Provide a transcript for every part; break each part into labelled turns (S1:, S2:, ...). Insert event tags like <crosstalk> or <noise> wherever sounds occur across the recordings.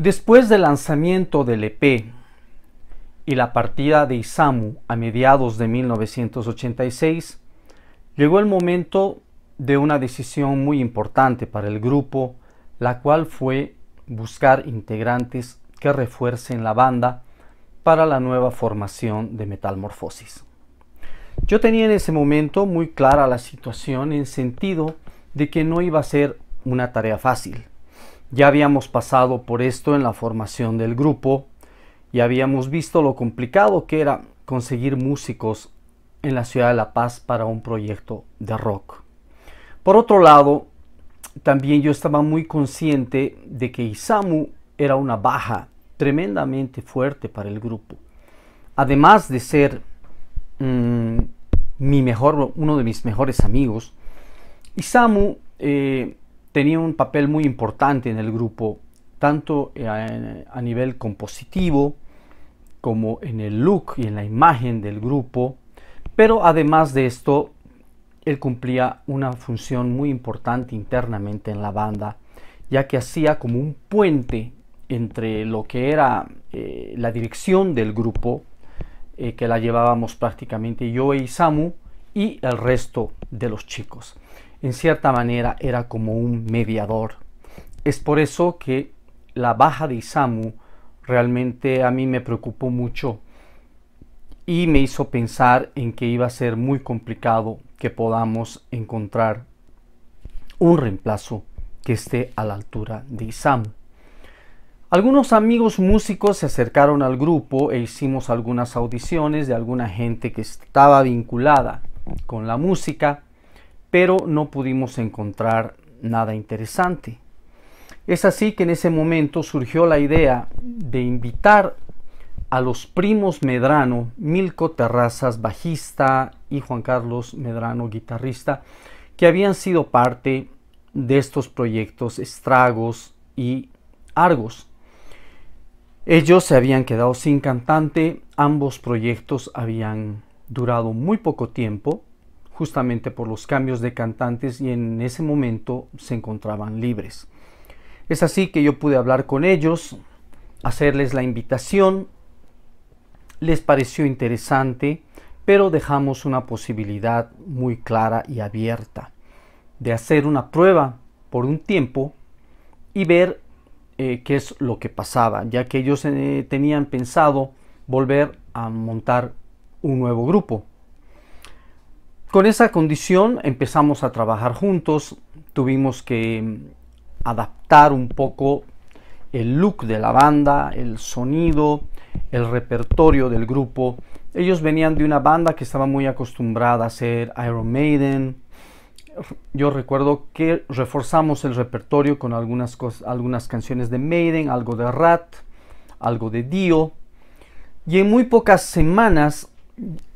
S1: Después del lanzamiento del EP y la partida de Isamu a mediados de 1986, llegó el momento de una decisión muy importante para el grupo, la cual fue buscar integrantes que refuercen la banda para la nueva formación de Metalmorfosis. Yo tenía en ese momento muy clara la situación en sentido de que no iba a ser una tarea fácil ya habíamos pasado por esto en la formación del grupo y habíamos visto lo complicado que era conseguir músicos en la ciudad de La Paz para un proyecto de rock. Por otro lado, también yo estaba muy consciente de que Isamu era una baja tremendamente fuerte para el grupo. Además de ser mm, mi mejor, uno de mis mejores amigos, Isamu eh, tenía un papel muy importante en el grupo, tanto eh, a nivel compositivo como en el look y en la imagen del grupo, pero además de esto, él cumplía una función muy importante internamente en la banda, ya que hacía como un puente entre lo que era eh, la dirección del grupo, eh, que la llevábamos prácticamente yo y Samu, y el resto de los chicos en cierta manera era como un mediador. Es por eso que la baja de Isamu realmente a mí me preocupó mucho y me hizo pensar en que iba a ser muy complicado que podamos encontrar un reemplazo que esté a la altura de Isamu. Algunos amigos músicos se acercaron al grupo e hicimos algunas audiciones de alguna gente que estaba vinculada con la música pero no pudimos encontrar nada interesante. Es así que en ese momento surgió la idea de invitar a los primos Medrano, Milco Terrazas, bajista, y Juan Carlos Medrano, guitarrista, que habían sido parte de estos proyectos Estragos y Argos. Ellos se habían quedado sin cantante, ambos proyectos habían durado muy poco tiempo justamente por los cambios de cantantes y en ese momento se encontraban libres. Es así que yo pude hablar con ellos, hacerles la invitación, les pareció interesante, pero dejamos una posibilidad muy clara y abierta de hacer una prueba por un tiempo y ver eh, qué es lo que pasaba, ya que ellos eh, tenían pensado volver a montar un nuevo grupo. Con esa condición empezamos a trabajar juntos, tuvimos que mm, adaptar un poco el look de la banda, el sonido, el repertorio del grupo. Ellos venían de una banda que estaba muy acostumbrada a ser Iron Maiden. Yo recuerdo que reforzamos el repertorio con algunas, algunas canciones de Maiden, algo de Rat, algo de Dio. Y en muy pocas semanas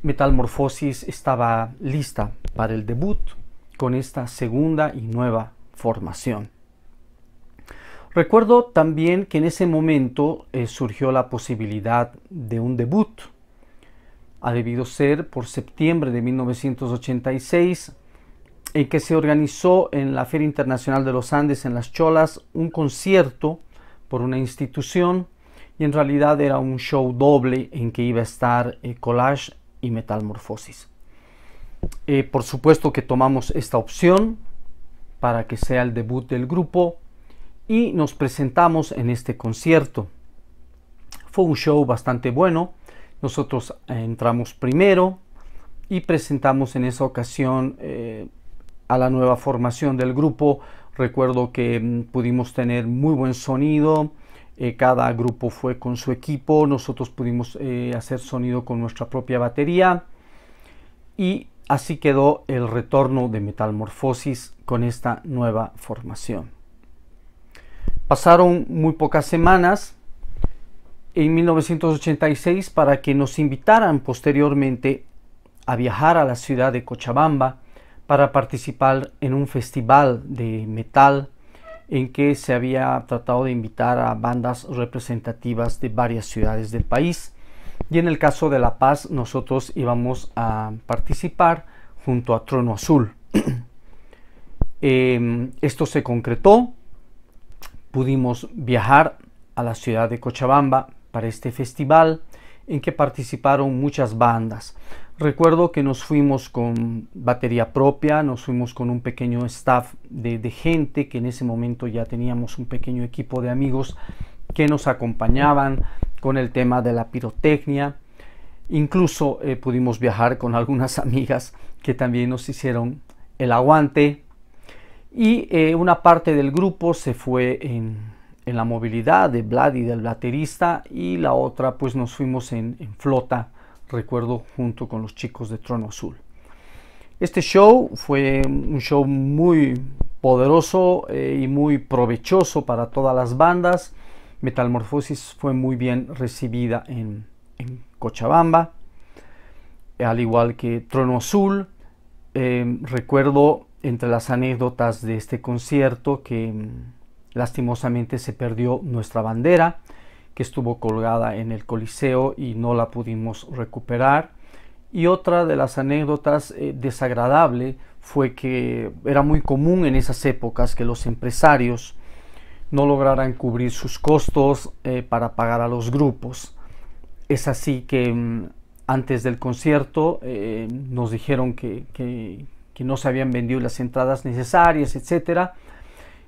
S1: Metamorfosis estaba lista para el debut con esta segunda y nueva formación. Recuerdo también que en ese momento eh, surgió la posibilidad de un debut. Ha debido ser por septiembre de 1986, en que se organizó en la Feria Internacional de los Andes en Las Cholas un concierto por una institución y en realidad era un show doble en que iba a estar eh, collage y metamorfosis. Eh, por supuesto que tomamos esta opción para que sea el debut del grupo y nos presentamos en este concierto. Fue un show bastante bueno. Nosotros eh, entramos primero y presentamos en esa ocasión eh, a la nueva formación del grupo. Recuerdo que mm, pudimos tener muy buen sonido, eh, cada grupo fue con su equipo, nosotros pudimos eh, hacer sonido con nuestra propia batería y así quedó el retorno de Metalmorfosis con esta nueva formación. Pasaron muy pocas semanas en 1986 para que nos invitaran posteriormente a viajar a la ciudad de Cochabamba para participar en un festival de metal en que se había tratado de invitar a bandas representativas de varias ciudades del país. Y en el caso de La Paz nosotros íbamos a participar junto a Trono Azul. <clears throat> Em, esto se concretó, pudimos viajar a la ciudad de Cochabamba para este festival en que participaron muchas bandas. Recuerdo que nos fuimos con batería propia, nos fuimos con un pequeño staff de, gente, que en ese momento ya teníamos un pequeño equipo de amigos que nos acompañaban con el tema de la pirotecnia. Incluso eh, pudimos viajar con <laughs> algunas amigas que también nos hicieron el aguante. Y eh, una parte del grupo se fue en, la movilidad de Vlad y del baterista y la otra pues nos fuimos en flota recuerdo, junto con los chicos de Trono Azul. Este show fue un show muy poderoso eh, y muy provechoso para todas las bandas. Metamorfosis fue muy bien recibida en, Cochabamba, al igual que Trono Azul. Em, recuerdo entre las anécdotas de este concierto que mm, lastimosamente se perdió nuestra bandera que estuvo colgada en el Coliseo y no la pudimos recuperar. Y otra de las anécdotas eh, desagradable fue que era muy común en esas épocas que los empresarios no lograran cubrir sus costos eh, para pagar a los grupos. Es así que mm, antes del concierto eh, nos dijeron que, que no se habían vendido las entradas necesarias, etcétera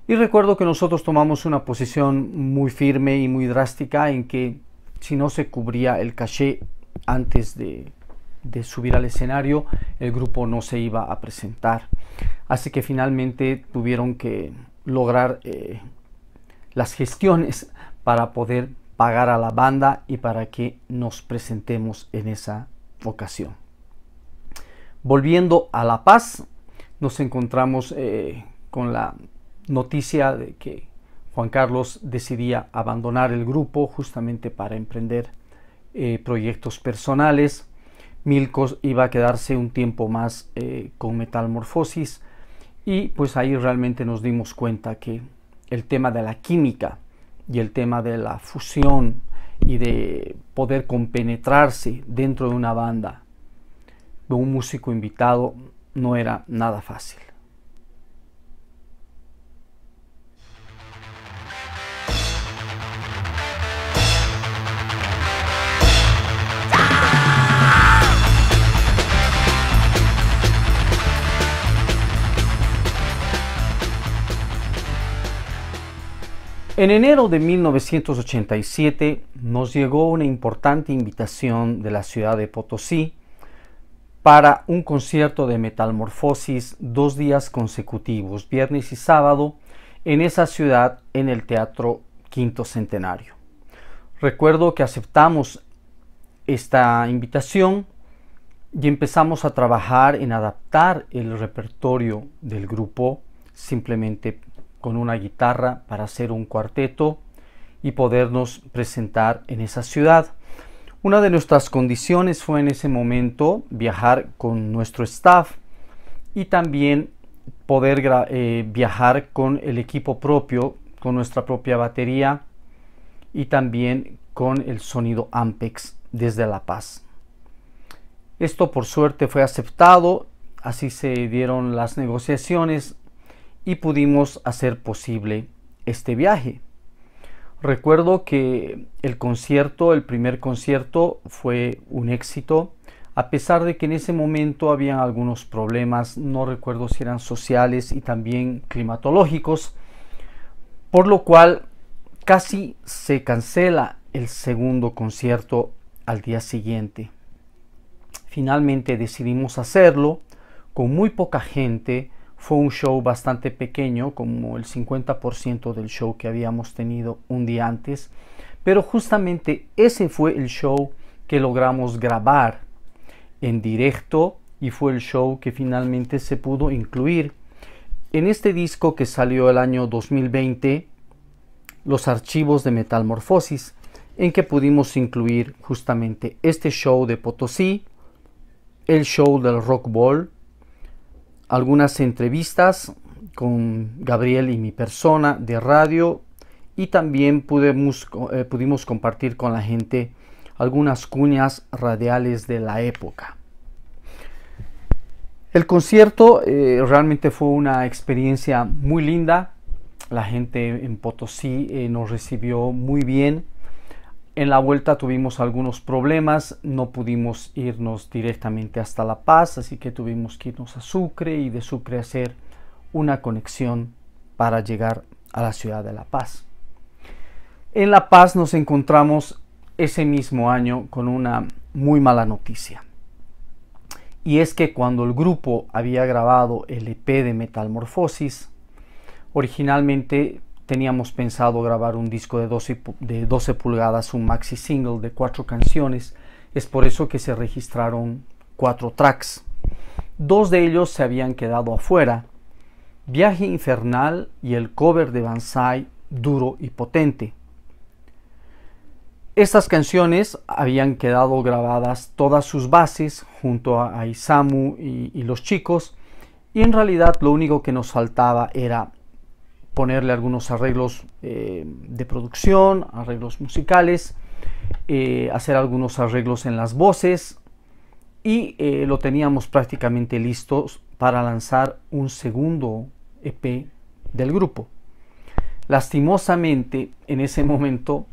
S1: y recuerdo que nosotros tomamos una posición muy firme y muy drástica en que si no se cubría el caché antes de, subir al escenario, el grupo no se iba a presentar. Así que finalmente tuvieron que lograr eh, las gestiones para poder pagar a la banda y para que nos presentemos en esa ocasión. Volviendo a La Paz, nos encontramos eh, con la noticia de que Juan Carlos decidía abandonar el grupo justamente para emprender eh, proyectos personales. Milcos iba a quedarse un tiempo más eh, con metalmorfosis y pues ahí realmente nos dimos cuenta que el tema de la química y el tema de la fusión y de poder compenetrarse dentro de una banda de un músico invitado no era nada fácil. En enero de 1987 nos llegó una importante invitación de la ciudad de Potosí para un concierto de Metamorfosis dos días consecutivos, viernes y sábado, en esa ciudad en el Teatro Quinto Centenario. Recuerdo que aceptamos esta invitación y empezamos a trabajar en adaptar el repertorio del grupo simplemente con una guitarra para hacer un cuarteto y podernos presentar en esa ciudad. Una de nuestras condiciones fue en ese momento viajar con nuestro staff y también poder eh, viajar con el equipo propio, con nuestra propia batería y también con el sonido Ampex desde La Paz. Esto por suerte fue aceptado, así se dieron las negociaciones y pudimos hacer posible este viaje. Recuerdo que el concierto, el primer concierto, fue un éxito, a pesar de que en ese momento habían algunos problemas, no recuerdo si eran sociales y también climatológicos, por lo cual casi se cancela el segundo concierto al día siguiente. Finalmente decidimos hacerlo con muy poca gente, fue un show bastante pequeño, como el 50% del show que habíamos tenido un día antes, pero justamente ese fue el show que logramos grabar en directo y fue el show que finalmente se pudo incluir. En este disco que salió el año 2020, los archivos de Metalmorfosis, en que pudimos incluir justamente este show de Potosí, el show del Rock Ball, algunas entrevistas con Gabriel y mi persona de radio y también eh, pudimos, compartir con la gente algunas cuñas radiales de la época. El concierto eh, realmente fue una experiencia muy linda. La gente en Potosí eh, nos recibió muy bien. En la vuelta tuvimos algunos problemas, no pudimos irnos directamente hasta La Paz, así que tuvimos que irnos a Sucre y de Sucre hacer una conexión para llegar a la ciudad de La Paz. En La Paz nos encontramos ese mismo año con una muy mala noticia. Y es que cuando el grupo había grabado el EP de metamorfosis originalmente teníamos pensado grabar un disco de 12, de pulgadas, un maxi single de cuatro canciones. Es por eso que se registraron cuatro tracks. Dos de ellos se habían quedado afuera. Viaje Infernal y el cover de Banzai duro y potente. Estas canciones habían quedado grabadas todas sus bases junto a Isamu y, y, los chicos y en realidad lo único que nos faltaba era ponerle algunos arreglos eh, de producción, arreglos musicales, eh, hacer algunos arreglos en las voces y eh, lo teníamos prácticamente listos para lanzar un segundo EP del grupo. Lastimosamente, en ese momento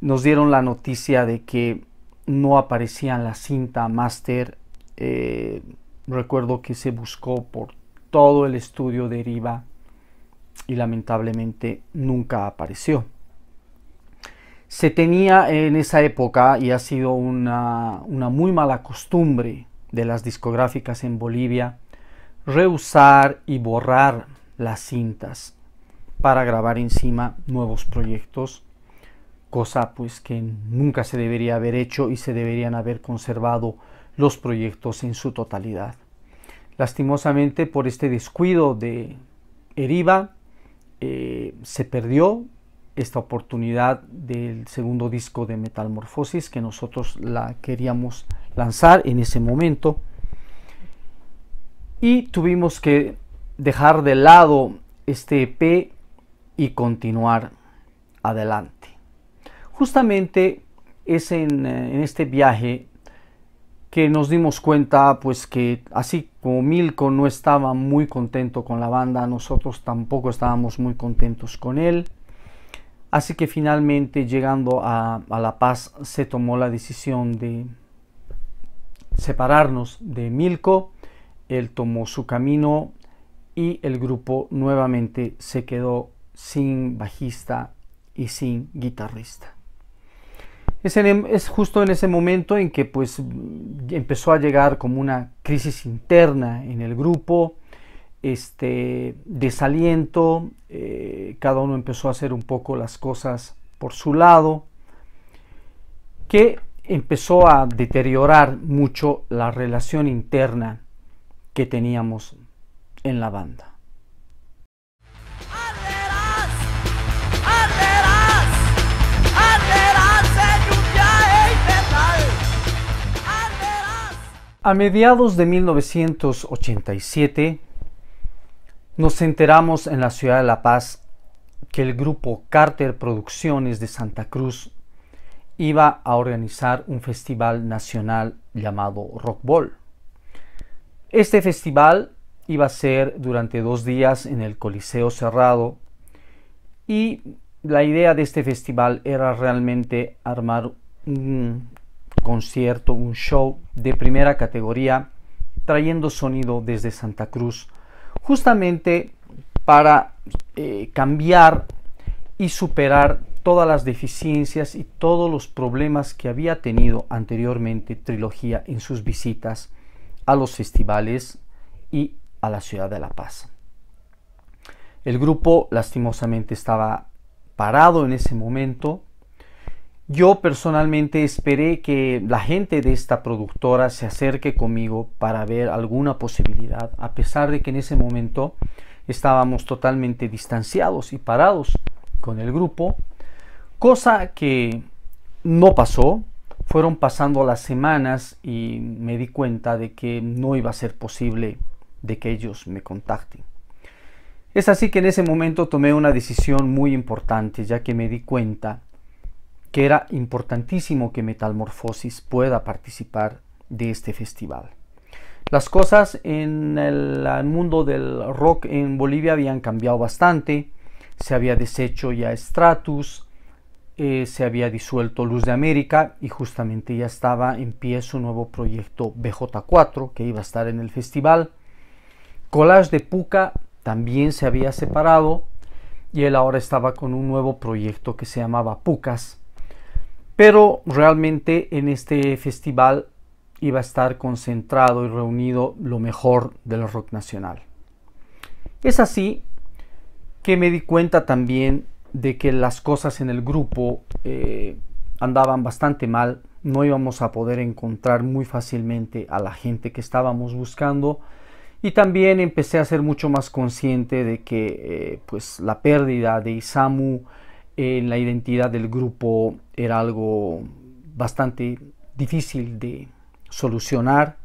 S1: nos dieron la noticia de que no aparecía en la cinta master. recuerdo que se buscó por todo el estudio de y lamentablemente nunca apareció. Se tenía en esa época, y ha sido una, muy mala costumbre de las discográficas en Bolivia, reusar y borrar las cintas para grabar encima nuevos proyectos, cosa pues que nunca se debería haber hecho y se deberían haber conservado los proyectos en su totalidad. Lastimosamente por este descuido de Eriva eh, se perdió esta oportunidad del segundo disco de metamorfosis que nosotros la queríamos lanzar en ese momento y tuvimos que dejar de lado este EP y continuar adelante. Justamente es en eh, este viaje que nos dimos cuenta pues que así como Milko no estaba muy contento con la banda, nosotros tampoco estábamos muy contentos con él. Así que finalmente llegando a, a La Paz se tomó la decisión de separarnos de Milko. Él tomó su camino y el grupo nuevamente se quedó sin bajista y sin guitarrista. Em, es, justo en ese momento en que pues empezó a llegar como una crisis interna en el grupo, este desaliento, eh, cada uno empezó a hacer un poco las cosas por su lado, que empezó a deteriorar mucho la relación interna que teníamos en la banda. A mediados de 1987 nos enteramos en la ciudad de La Paz que el grupo Carter Producciones de Santa Cruz iba a organizar un festival nacional llamado Rock Ball. Este festival iba a ser durante dos días en el Coliseo Cerrado y la idea de este festival era realmente armar un concierto, un show de primera categoría, trayendo sonido desde Santa Cruz, justamente para eh, cambiar y superar todas las deficiencias y todos los problemas que había tenido anteriormente Trilogía en sus visitas a los festivales y a la ciudad de La Paz. El grupo lastimosamente estaba parado en ese momento, yo personalmente esperé que la gente de esta productora se acerque conmigo para ver alguna posibilidad, a pesar de que en ese momento estábamos totalmente distanciados y parados con el grupo, cosa que no pasó. Fueron pasando las semanas y me di cuenta de que no iba a ser posible de que ellos me contacten. Es así que en ese momento tomé una decisión muy importante, ya que me di cuenta que era importantísimo que metamorfosis pueda participar de este festival. Las cosas en el, mundo del rock en Bolivia habían cambiado bastante, se había deshecho ya Stratus, eh, se había disuelto Luz de América y justamente ya estaba en pie su nuevo proyecto BJ4 que iba a estar en el festival. Collage de Puca también se había separado y él ahora estaba con un nuevo proyecto que se llamaba Pucas pero realmente en este festival iba a estar concentrado y reunido lo mejor del rock nacional. Es así que me di cuenta también de que las cosas en el grupo eh, andaban bastante mal, no íbamos a poder encontrar muy fácilmente a la gente que estábamos buscando y también empecé a ser mucho más consciente de que eh, pues la pérdida de Isamu en la identidad del grupo era algo bastante difícil de solucionar,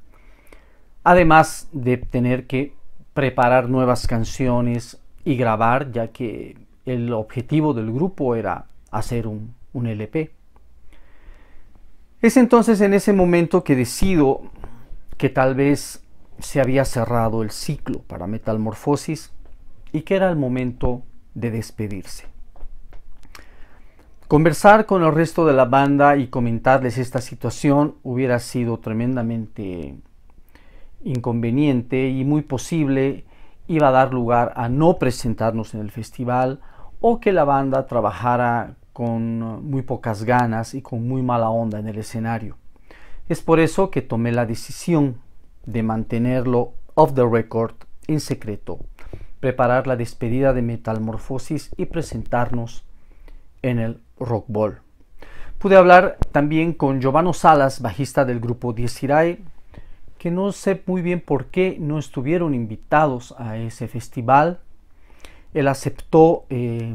S1: además de tener que preparar nuevas canciones y grabar, ya que el objetivo del grupo era hacer un, LP. Es entonces en ese momento que decido que tal vez se había cerrado el ciclo para Metamorfosis y que era el momento de despedirse. Conversar con el resto de la banda y comentarles esta situación hubiera sido tremendamente inconveniente y muy posible iba a dar lugar a no presentarnos en el festival o que la banda trabajara con muy pocas ganas y con muy mala onda en el escenario. Es por eso que tomé la decisión de mantenerlo off the record en secreto, preparar la despedida de Metamorfosis y presentarnos en el rockball. Pude hablar también con Giovanno Salas, bajista del grupo Irae, que no sé muy bien por qué no estuvieron invitados a ese festival. Él aceptó eh,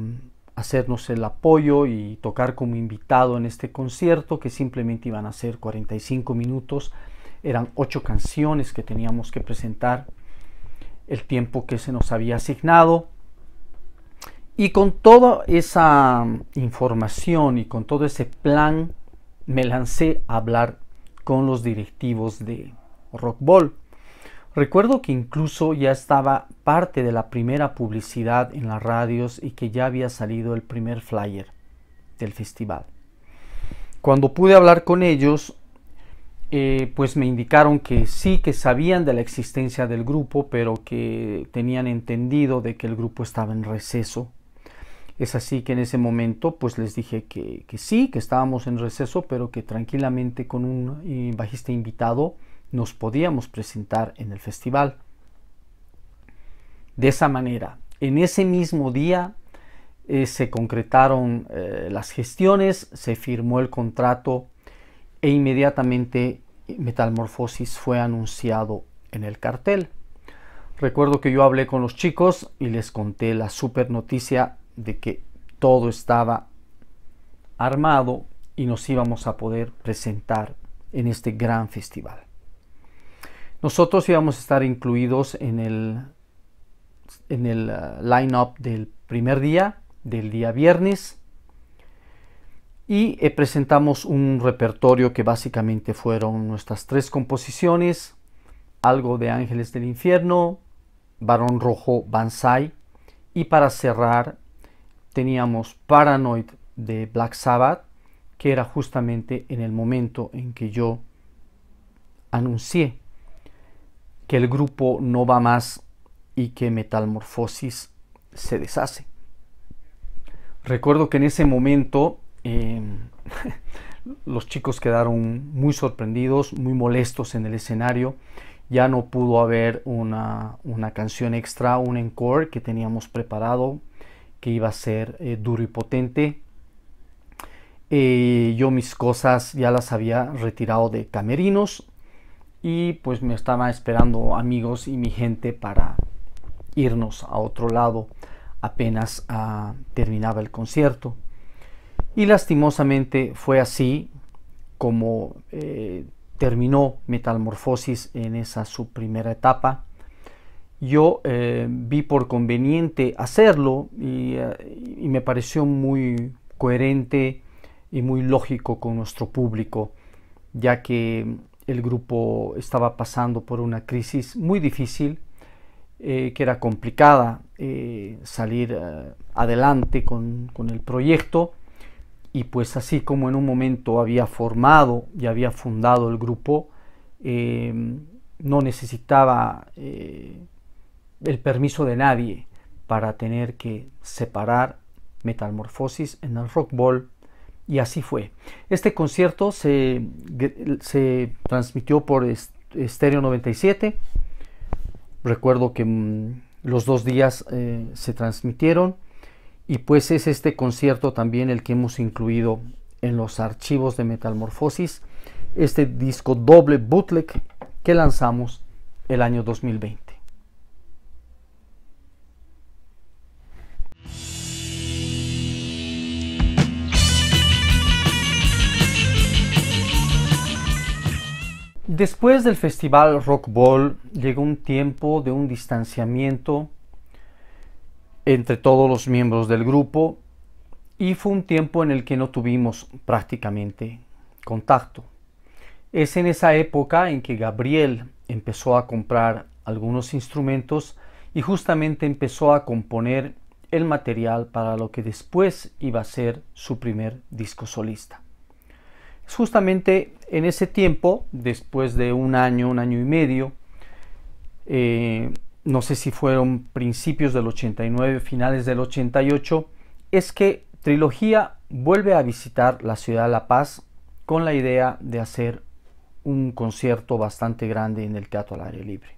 S1: hacernos el apoyo y tocar como invitado en este concierto, que simplemente iban a ser 45 minutos. Eran ocho canciones que teníamos que presentar el tiempo que se nos había asignado. Y con toda esa mm, información y con todo ese plan, me lancé a hablar con los directivos de Ball. Recuerdo que incluso ya estaba parte de la primera publicidad en las radios y que ya había salido el primer flyer del festival. Cuando pude hablar con ellos, eh, pues me indicaron que sí, que sabían de la existencia del grupo, pero que tenían entendido de que el grupo estaba en receso es así que en ese momento pues les dije que, sí, que estábamos en receso, pero que tranquilamente con un eh, bajista invitado nos podíamos presentar en el festival. De esa manera, en ese mismo día eh, se concretaron eh, las gestiones, se firmó el contrato e inmediatamente Metamorfosis fue anunciado en el cartel. Recuerdo que yo hablé con los chicos y les conté la super noticia de que todo estaba armado y nos íbamos a poder presentar en este gran festival. Nosotros íbamos a estar incluidos en el, en el uh, line-up del primer día, del día viernes, y eh, presentamos un repertorio que básicamente fueron nuestras tres composiciones, algo de Ángeles del Infierno, Barón Rojo Banzai, y para cerrar teníamos Paranoid de Black Sabbath, que era justamente en el momento en que yo anuncié que el grupo no va más y que metamorfosis se deshace. Recuerdo que en ese momento em, <laughs> los chicos quedaron muy sorprendidos, muy molestos en el escenario. Ya no pudo haber una, una canción extra, un encore que teníamos preparado que iba a ser eh, duro y potente. Eh, yo mis cosas ya las había retirado de camerinos y pues me estaba esperando amigos y mi gente para irnos a otro lado apenas ah, terminaba el concierto. Y lastimosamente fue así como eh, terminó Metamorfosis en esa su primera etapa yo eh, vi por conveniente hacerlo eh, y, me pareció muy coherente y muy lógico con nuestro público, ya que el grupo estaba pasando por una crisis muy difícil, eh, que era complicada salir adelante con, el proyecto. Y pues así como en un momento había formado y había fundado el grupo, no necesitaba el permiso de nadie para tener que separar Metamorfosis en el Rock Ball y así fue. Este concierto se, se transmitió por Stereo 97. Recuerdo que mm, los dos días eh, se transmitieron y pues es este concierto también el que hemos incluido en los archivos de Metamorfosis, este disco doble bootleg que lanzamos el año 2020. Después del festival Rock Ball llegó un tiempo de un distanciamiento entre todos los miembros del grupo y fue un tiempo en el que no tuvimos prácticamente contacto. Es en esa época en que Gabriel empezó a comprar algunos instrumentos y justamente empezó a componer el material para lo que después iba a ser su primer disco solista. justamente en ese tiempo, después de un año, un año y medio, eh, no sé si fueron principios del 89, finales del 88, es que Trilogía vuelve a visitar la ciudad de La Paz con la idea de hacer un concierto bastante grande en el Teatro al Aire Libre.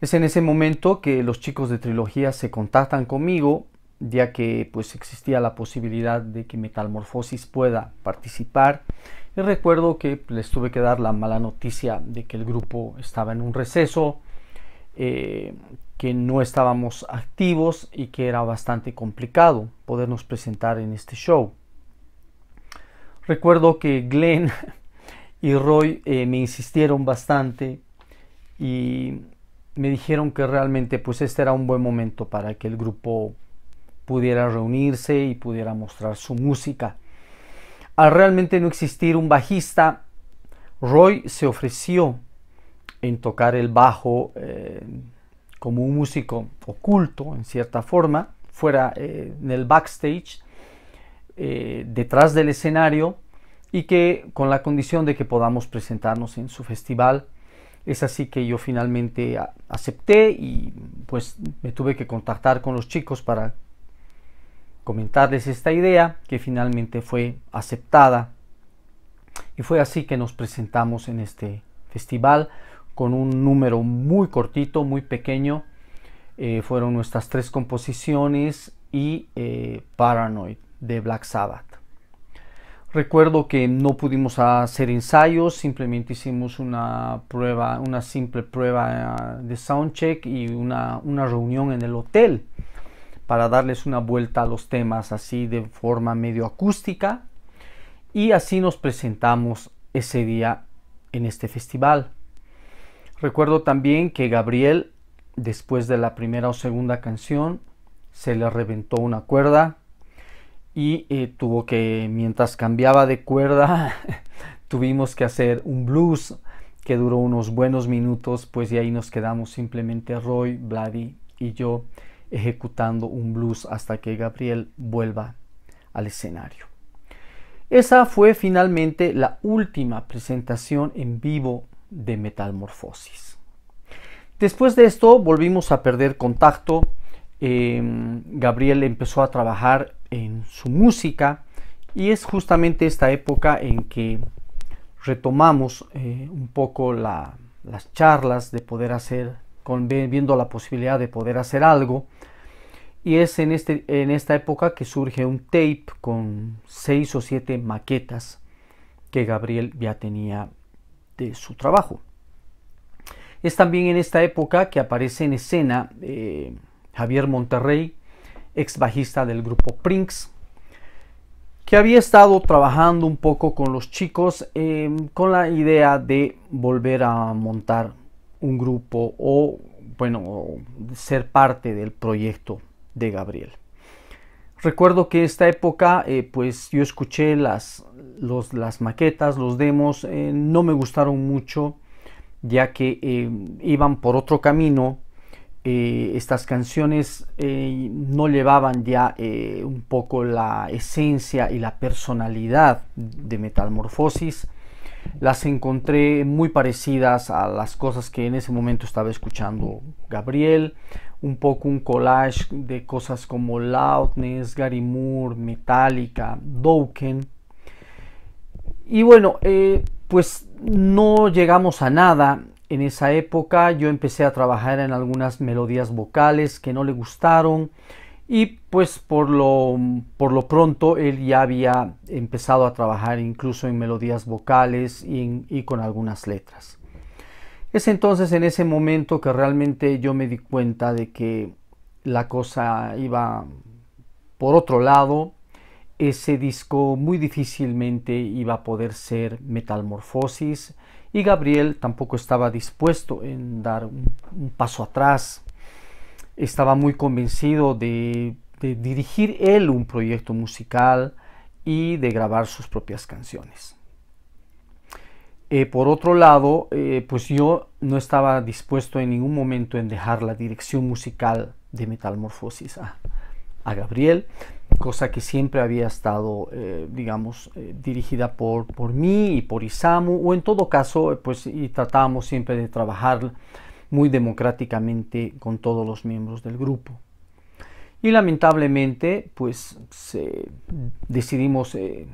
S1: Es en ese momento que los chicos de trilogía se contactan conmigo, ya que pues existía la posibilidad de que Metamorfosis pueda participar. Y recuerdo que les tuve que dar la mala noticia de que el grupo estaba en un receso, eh, que no estábamos activos y que era bastante complicado podernos presentar en este show. Recuerdo que Glenn <laughs> y Roy eh, me insistieron bastante y me dijeron que realmente pues este era un buen momento para que el grupo pudiera reunirse y pudiera mostrar su música. Al realmente no existir un bajista, Roy se ofreció en tocar el bajo eh, como un músico oculto, en cierta forma, fuera eh, en el backstage, eh, detrás del escenario, y que con la condición de que podamos presentarnos en su festival es así que yo finalmente acepté y pues me tuve que contactar con los chicos para comentarles esta idea que finalmente fue aceptada. Y fue así que nos presentamos en este festival con un número muy cortito, muy pequeño. Eh, fueron nuestras tres composiciones y eh, Paranoid de Black Sabbath. Recuerdo que no pudimos hacer ensayos, simplemente hicimos una prueba, una simple prueba eh, de soundcheck y una, una reunión en el hotel para darles una vuelta a los temas así de forma medio acústica y así nos presentamos ese día en este festival. Recuerdo también que Gabriel, después de la primera o segunda canción, se le reventó una cuerda y eh, tuvo que, mientras cambiaba de cuerda, <laughs> tuvimos que hacer un blues que duró unos buenos minutos, pues y ahí nos quedamos simplemente Roy, Vladi y yo ejecutando un blues hasta que Gabriel vuelva al escenario. Esa fue finalmente la última presentación en vivo de Metamorfosis Después de esto volvimos a perder contacto Em, Gabriel empezó a trabajar en su música y es justamente esta época en que retomamos eh, un poco las charlas de poder hacer, viendo la posibilidad de poder hacer algo. Y es en, este, en esta época que surge un tape con seis o siete maquetas que Gabriel ya tenía de su trabajo. Es también en esta época que aparece en escena eh, Javier Monterrey, ex bajista del grupo Prinks, que había estado trabajando un poco con los chicos em, con la idea de volver a montar un grupo o, bueno, ser parte del proyecto de Gabriel. Recuerdo que esta época, eh, pues yo escuché las, las maquetas, los demos, eh, no me gustaron mucho, ya que em, iban por otro camino eh, estas canciones eh, no llevaban ya eh, un poco la esencia y la personalidad de Metamorfosis. Las encontré muy parecidas a las cosas que en ese momento estaba escuchando Gabriel, un poco un collage de cosas como Loudness, Gary Moore, Metallica, Dokken. Y bueno, pues no llegamos a nada en esa época yo empecé a trabajar en algunas melodías vocales que no le gustaron y pues por lo, pronto él ya había empezado a trabajar incluso en melodías vocales y, con algunas letras. Es entonces en ese momento que realmente yo me di cuenta de que la cosa iba por otro lado, ese disco muy difícilmente iba a poder ser Metamorfosis y Gabriel tampoco estaba dispuesto en dar un, paso atrás. Estaba muy convencido de, dirigir él un proyecto musical y de grabar sus propias canciones. Eh, por otro lado, eh, pues yo no estaba dispuesto en ningún momento en dejar la dirección musical de Metamorfosis a, a Gabriel, cosa que siempre había estado, eh, digamos, eh, dirigida por, por mí y por Isamu, o en todo caso, pues y tratábamos siempre de trabajar muy democráticamente con todos los miembros del grupo. Y lamentablemente, pues decidimos eh,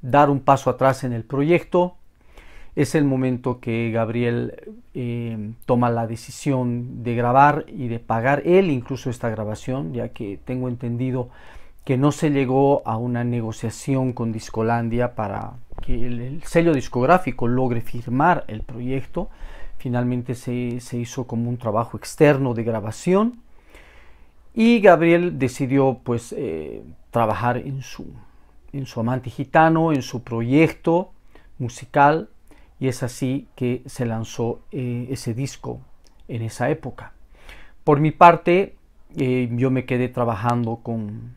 S1: dar un paso atrás en el proyecto. Es el momento que Gabriel toma la decisión de grabar y de pagar él incluso esta grabación, ya que tengo entendido que no se llegó a una negociación con Discolandia para que el, sello discográfico logre firmar el proyecto. Finalmente se, hizo como un trabajo externo de grabación y Gabriel decidió pues eh, trabajar en su, en su amante gitano, en su proyecto musical y es así que se lanzó eh, ese disco en esa época. Por mi parte, eh, yo me quedé trabajando con,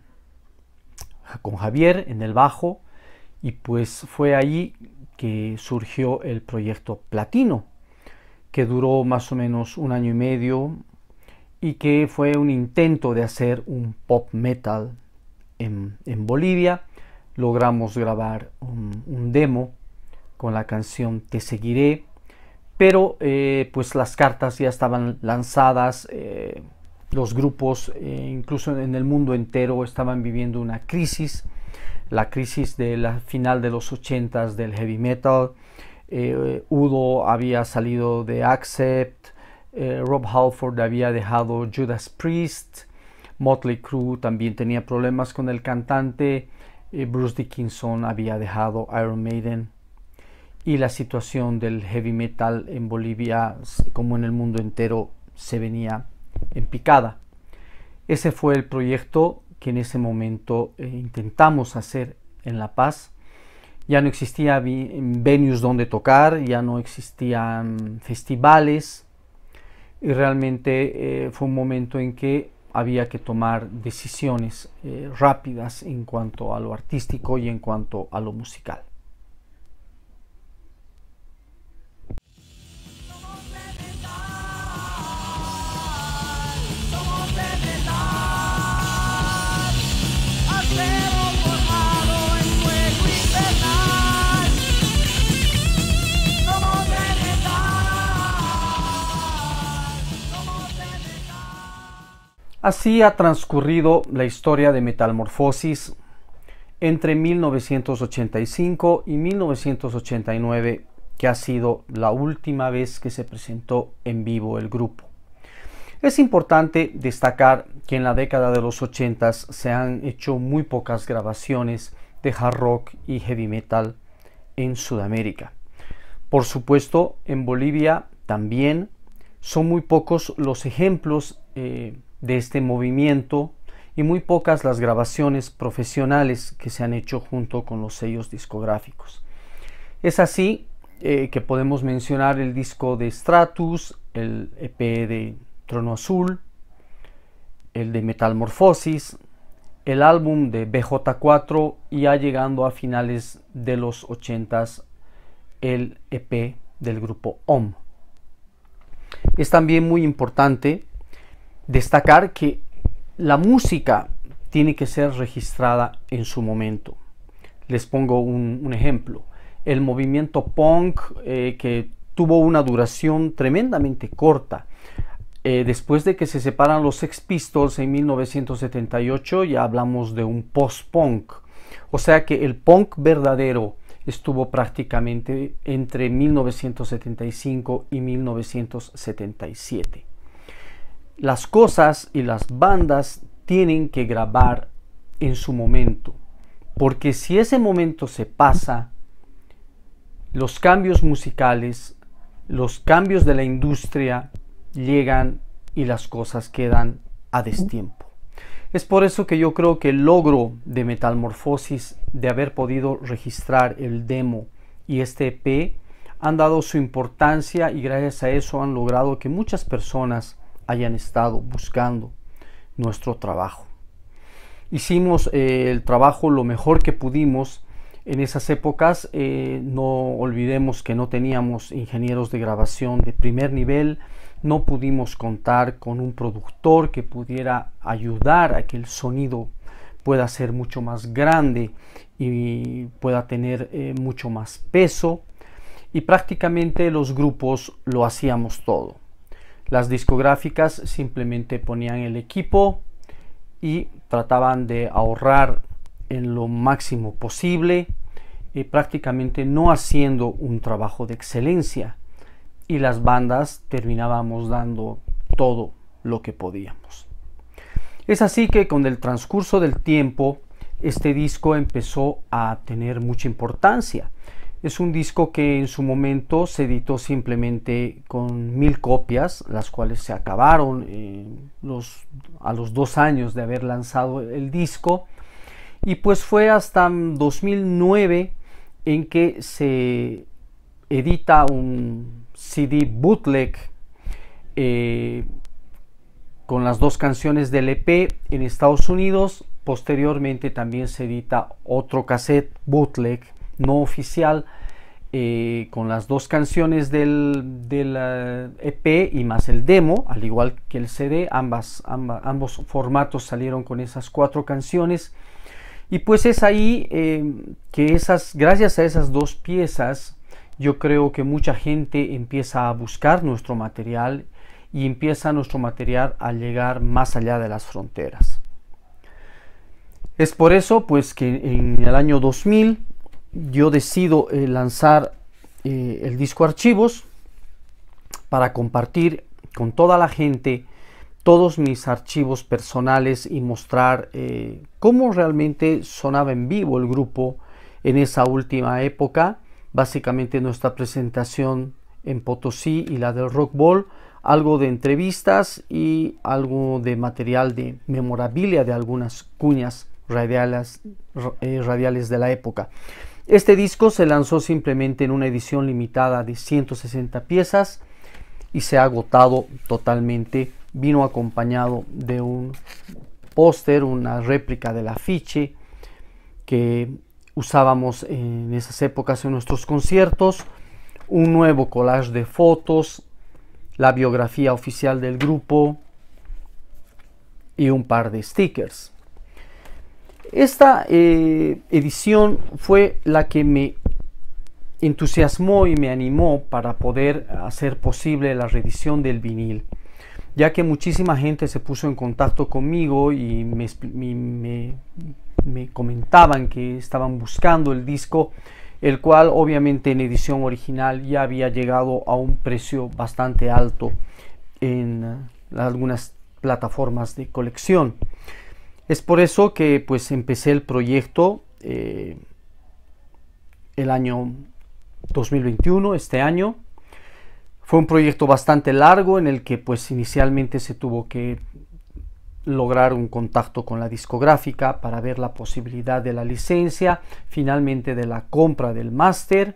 S1: con Javier en el bajo y pues fue ahí que surgió el proyecto Platino, que duró más o menos un año y medio y que fue un intento de hacer un pop metal en, Bolivia. Logramos grabar un, demo con la canción Te seguiré, pero eh, pues las cartas ya estaban lanzadas. Eh, los grupos, eh, incluso en el mundo entero, estaban viviendo una crisis, la crisis de la final de los 80 del heavy metal. Eh, Udo había salido de Accept, eh, Rob Halford había dejado Judas Priest, Motley Crue también tenía problemas con el cantante, Bruce Dickinson había dejado Iron Maiden y la situación del heavy metal en Bolivia como en el mundo entero se venía en picada. Ese fue el proyecto que en ese momento eh, intentamos hacer en La Paz. Ya no existía venues donde tocar, ya no existían festivales y realmente eh, fue un momento en que había que tomar decisiones eh, rápidas en cuanto a lo artístico y en cuanto a lo musical. Así ha transcurrido la historia de Metalmorfosis entre 1985 y 1989, que ha sido la última vez que se presentó en vivo el grupo. Es importante destacar que en la década de los 80 se han hecho muy pocas grabaciones de hard rock y heavy metal en Sudamérica. Por supuesto, en Bolivia también son muy pocos los ejemplos eh, de este movimiento y muy pocas las grabaciones profesionales que se han hecho junto con los sellos discográficos. Es así eh, que podemos mencionar el disco de Stratus, el EP de Trono Azul, el de Metalmorfosis, el álbum de BJ4 y ya llegando a finales de los 80s el EP del grupo OM. Es también muy importante destacar que la música tiene que ser registrada en su momento. Les pongo un, ejemplo. El movimiento punk eh, que tuvo una duración tremendamente corta. Eh, después de que se separan los Sex Pistols en 1978 ya hablamos de un post-punk. O sea que el punk verdadero estuvo prácticamente entre 1975 y 1977 las cosas y las bandas tienen que grabar en su momento. Porque si ese momento se pasa, los cambios musicales, los cambios de la industria llegan y las cosas quedan a destiempo. Es por eso que yo creo que el logro de metamorfosis de haber podido registrar el demo y este EP han dado su importancia y gracias a eso han logrado que muchas personas hayan estado buscando nuestro trabajo. Hicimos eh, el trabajo lo mejor que pudimos en esas épocas. Eh, no olvidemos que no teníamos ingenieros de grabación de primer nivel, no pudimos contar con un productor que pudiera ayudar a que el sonido pueda ser mucho más grande y pueda tener eh, mucho más peso. Y prácticamente los grupos lo hacíamos todo. Las discográficas simplemente ponían el equipo y trataban de ahorrar en lo máximo posible y eh, prácticamente no haciendo un trabajo de excelencia y las bandas terminábamos dando todo lo que podíamos. Es así que con el transcurso del tiempo este disco empezó a tener mucha importancia es un disco que en su momento se editó simplemente con mil copias, las cuales se acabaron eh, a los dos años de haber lanzado el disco. Y pues fue hasta 2009 en que se edita un CD bootleg eh, con las dos canciones del EP en Estados Unidos. Posteriormente también se edita otro cassette bootleg no oficial eh, con las dos canciones del, EP eh, e y más el demo, al igual que el CD, ambos formatos salieron con esas cuatro canciones. Y pues es ahí eh, que esas, gracias a esas dos piezas, yo creo que mucha gente empieza a buscar nuestro material y empieza nuestro material a llegar más allá de las fronteras. Es por eso pues que en el año 2000 yo decido eh, lanzar eh, el disco archivos para compartir con toda la gente todos mis archivos personales y mostrar eh, cómo realmente sonaba en vivo el grupo en esa última época. Básicamente nuestra presentación en Potosí y la del Rock Ball, algo de entrevistas y algo de material de memorabilia de algunas cuñas radiales, radiales de la época. Este disco se lanzó simplemente en una edición limitada de 160 piezas y se ha agotado totalmente. Vino acompañado de un póster, una réplica del afiche que usábamos en esas épocas en nuestros conciertos, un nuevo collage de fotos, la biografía oficial del grupo y un par de stickers. Esta eh, edición fue la que me entusiasmó y me animó para poder hacer posible la reedición del vinil, ya que muchísima gente se puso en contacto conmigo y me comentaban que estaban buscando el disco, el cual obviamente en edición original ya había llegado a un precio bastante alto en eh, algunas plataformas de colección. Es por eso que pues empecé el proyecto eh, el año 2021, este año. Fue un proyecto bastante largo en el que pues inicialmente se tuvo que lograr un contacto con la discográfica para ver la posibilidad de la licencia, finalmente de la compra del máster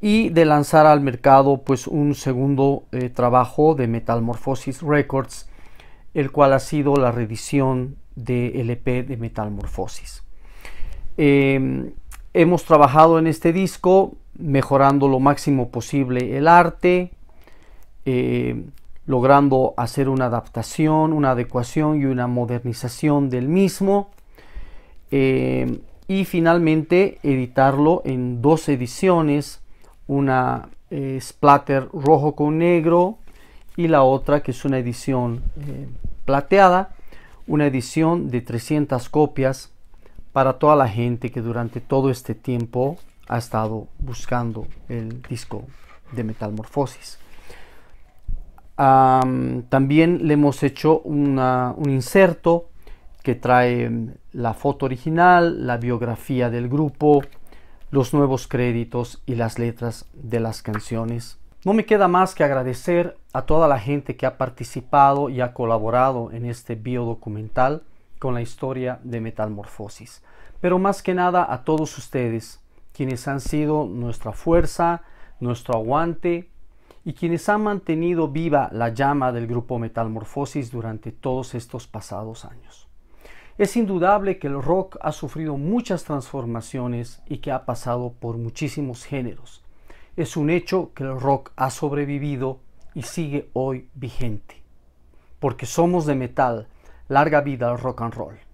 S1: y de lanzar al mercado pues un segundo eh, trabajo de Morphosis Records, el cual ha sido la reedición de LP de metamorfosis em, hemos trabajado en este disco mejorando lo máximo posible el arte, em, logrando hacer una adaptación, una adecuación y una modernización del mismo. Em, y finalmente editarlo en dos ediciones, una eh, splatter rojo con negro y la otra que es una edición plateada una edición de 300 copias para toda la gente que durante todo este tiempo ha estado buscando el disco de Metamorfosis. también le hemos hecho un inserto que trae mm, la foto original, la biografía del grupo, los nuevos créditos y las letras de las canciones no me queda más que agradecer a toda la gente que ha participado y ha colaborado en este biodocumental con la historia de metamorfosis, pero más que nada a todos ustedes, quienes han sido nuestra fuerza, nuestro aguante y quienes han mantenido viva la llama del grupo Metamorfosis durante todos estos pasados años. Es indudable que el rock ha sufrido muchas transformaciones y que ha pasado por muchísimos géneros, es un hecho que el rock ha sobrevivido y sigue hoy vigente. Porque somos de metal, larga vida al rock and roll.